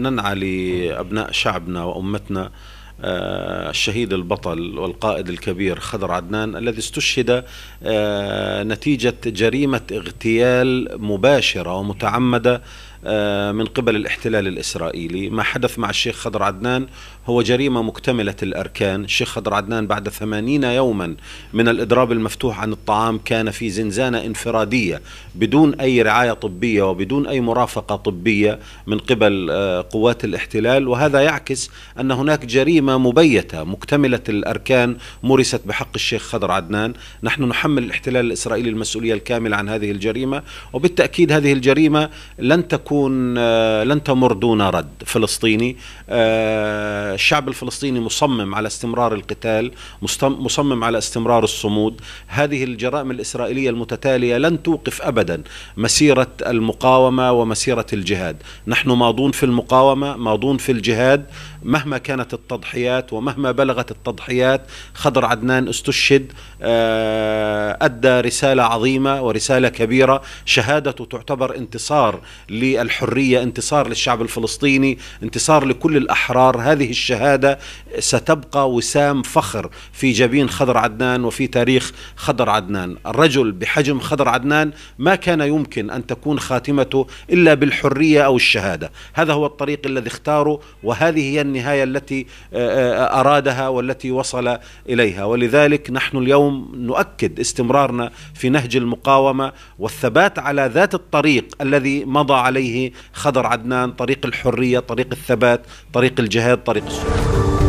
ننعى لأبناء شعبنا وأمتنا آه، الشهيد البطل والقائد الكبير خضر عدنان الذي استشهد آه، نتيجة جريمة اغتيال مباشرة ومتعمدة آه، من قبل الاحتلال الإسرائيلي ما حدث مع الشيخ خضر عدنان هو جريمة مكتملة الأركان الشيخ خضر عدنان بعد ثمانين يوما من الإضراب المفتوح عن الطعام كان في زنزانة انفرادية بدون أي رعاية طبية وبدون أي مرافقة طبية من قبل آه، قوات الاحتلال وهذا يعكس أن هناك جريمة مبيتة مكتملة الأركان مورست بحق الشيخ خضر عدنان نحن نحمل الاحتلال الإسرائيلي المسؤولية الكاملة عن هذه الجريمة وبالتأكيد هذه الجريمة لن تكون تكون آه، لن تمر دون رد فلسطيني آه، الشعب الفلسطيني مصمم على استمرار القتال مصمم على استمرار الصمود هذه الجرائم الإسرائيلية المتتالية لن توقف أبدا مسيرة المقاومة ومسيرة الجهاد نحن ماضون في المقاومة ماضون في الجهاد مهما كانت التضحيات ومهما بلغت التضحيات خضر عدنان استشهد آه، أدى رسالة عظيمة ورسالة كبيرة شهادته تعتبر انتصار لأ الحريه انتصار للشعب الفلسطيني انتصار لكل الاحرار هذه الشهاده ستبقى وسام فخر في جبين خضر عدنان وفي تاريخ خضر عدنان الرجل بحجم خضر عدنان ما كان يمكن ان تكون خاتمته الا بالحريه او الشهاده هذا هو الطريق الذي اختاره وهذه هي النهايه التي آه، آه، ارادها والتي وصل اليها ولذلك نحن اليوم نؤكد استمرارنا في نهج المقاومه والثبات على ذات الطريق الذي مضى عليه خضر عدنان طريق الحرية طريق الثبات طريق الجهاد طريق السلام